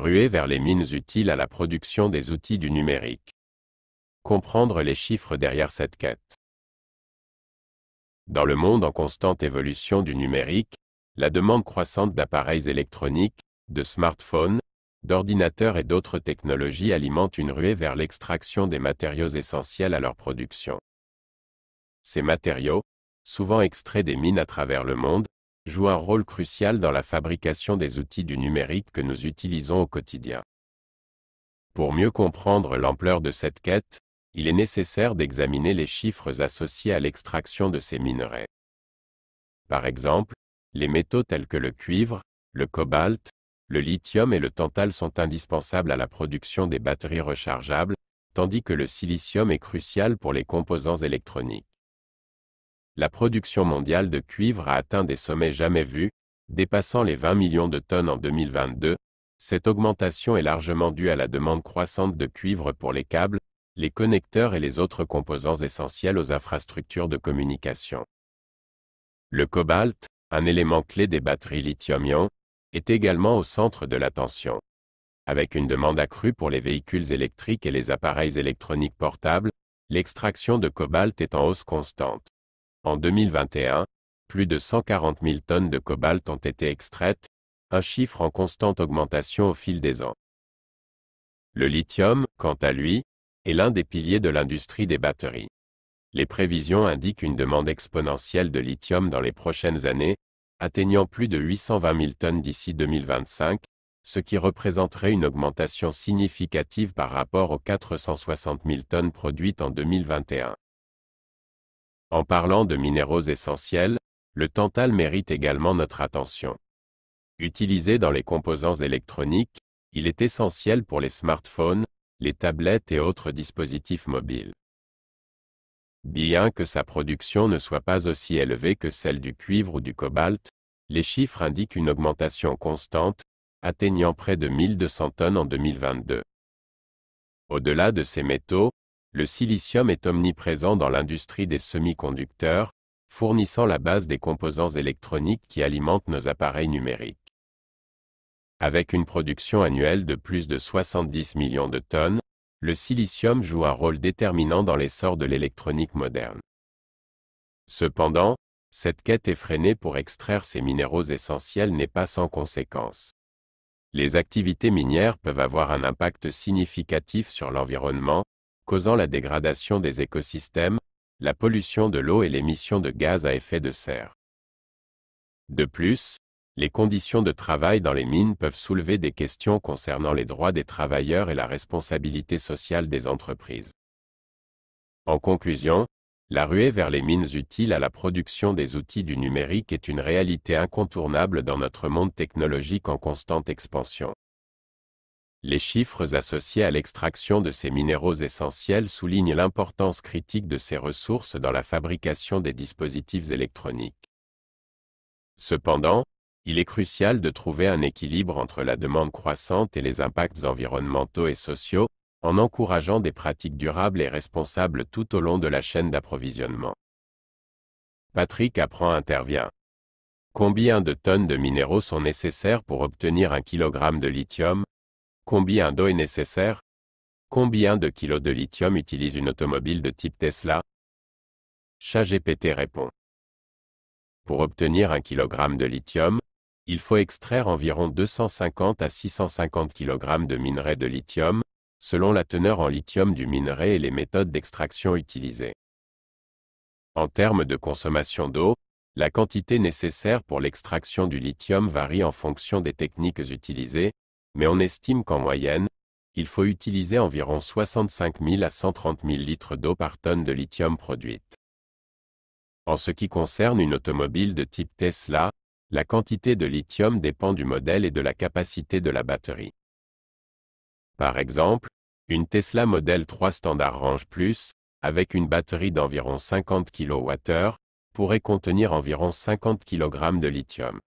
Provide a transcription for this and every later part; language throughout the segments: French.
Ruée vers les mines utiles à la production des outils du numérique. Comprendre les chiffres derrière cette quête. Dans le monde en constante évolution du numérique, la demande croissante d'appareils électroniques, de smartphones, d'ordinateurs et d'autres technologies alimente une ruée vers l'extraction des matériaux essentiels à leur production. Ces matériaux, souvent extraits des mines à travers le monde, joue un rôle crucial dans la fabrication des outils du numérique que nous utilisons au quotidien. Pour mieux comprendre l'ampleur de cette quête, il est nécessaire d'examiner les chiffres associés à l'extraction de ces minerais. Par exemple, les métaux tels que le cuivre, le cobalt, le lithium et le tantal sont indispensables à la production des batteries rechargeables, tandis que le silicium est crucial pour les composants électroniques la production mondiale de cuivre a atteint des sommets jamais vus, dépassant les 20 millions de tonnes en 2022. Cette augmentation est largement due à la demande croissante de cuivre pour les câbles, les connecteurs et les autres composants essentiels aux infrastructures de communication. Le cobalt, un élément clé des batteries lithium-ion, est également au centre de l'attention. Avec une demande accrue pour les véhicules électriques et les appareils électroniques portables, l'extraction de cobalt est en hausse constante. En 2021, plus de 140 000 tonnes de cobalt ont été extraites, un chiffre en constante augmentation au fil des ans. Le lithium, quant à lui, est l'un des piliers de l'industrie des batteries. Les prévisions indiquent une demande exponentielle de lithium dans les prochaines années, atteignant plus de 820 000 tonnes d'ici 2025, ce qui représenterait une augmentation significative par rapport aux 460 000 tonnes produites en 2021. En parlant de minéraux essentiels, le tantal mérite également notre attention. Utilisé dans les composants électroniques, il est essentiel pour les smartphones, les tablettes et autres dispositifs mobiles. Bien que sa production ne soit pas aussi élevée que celle du cuivre ou du cobalt, les chiffres indiquent une augmentation constante, atteignant près de 1200 tonnes en 2022. Au-delà de ces métaux, le silicium est omniprésent dans l'industrie des semi-conducteurs, fournissant la base des composants électroniques qui alimentent nos appareils numériques. Avec une production annuelle de plus de 70 millions de tonnes, le silicium joue un rôle déterminant dans l'essor de l'électronique moderne. Cependant, cette quête effrénée pour extraire ces minéraux essentiels n'est pas sans conséquences. Les activités minières peuvent avoir un impact significatif sur l'environnement, causant la dégradation des écosystèmes, la pollution de l'eau et l'émission de gaz à effet de serre. De plus, les conditions de travail dans les mines peuvent soulever des questions concernant les droits des travailleurs et la responsabilité sociale des entreprises. En conclusion, la ruée vers les mines utiles à la production des outils du numérique est une réalité incontournable dans notre monde technologique en constante expansion. Les chiffres associés à l'extraction de ces minéraux essentiels soulignent l'importance critique de ces ressources dans la fabrication des dispositifs électroniques. Cependant, il est crucial de trouver un équilibre entre la demande croissante et les impacts environnementaux et sociaux, en encourageant des pratiques durables et responsables tout au long de la chaîne d'approvisionnement. Patrick Apprend intervient. Combien de tonnes de minéraux sont nécessaires pour obtenir un kilogramme de lithium, Combien d'eau est nécessaire Combien de kilos de lithium utilise une automobile de type Tesla ChatGPT répond. Pour obtenir un kilogramme de lithium, il faut extraire environ 250 à 650 kg de minerai de lithium, selon la teneur en lithium du minerai et les méthodes d'extraction utilisées. En termes de consommation d'eau, la quantité nécessaire pour l'extraction du lithium varie en fonction des techniques utilisées, mais on estime qu'en moyenne, il faut utiliser environ 65 000 à 130 000 litres d'eau par tonne de lithium produite. En ce qui concerne une automobile de type Tesla, la quantité de lithium dépend du modèle et de la capacité de la batterie. Par exemple, une Tesla Model 3 Standard Range Plus, avec une batterie d'environ 50 kWh, pourrait contenir environ 50 kg de lithium.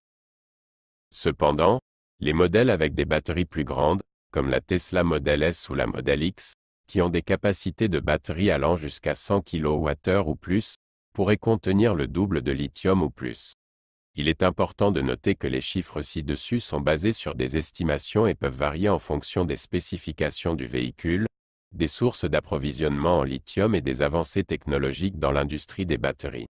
Cependant, les modèles avec des batteries plus grandes, comme la Tesla Model S ou la Model X, qui ont des capacités de batterie allant jusqu'à 100 kWh ou plus, pourraient contenir le double de lithium ou plus. Il est important de noter que les chiffres ci-dessus sont basés sur des estimations et peuvent varier en fonction des spécifications du véhicule, des sources d'approvisionnement en lithium et des avancées technologiques dans l'industrie des batteries.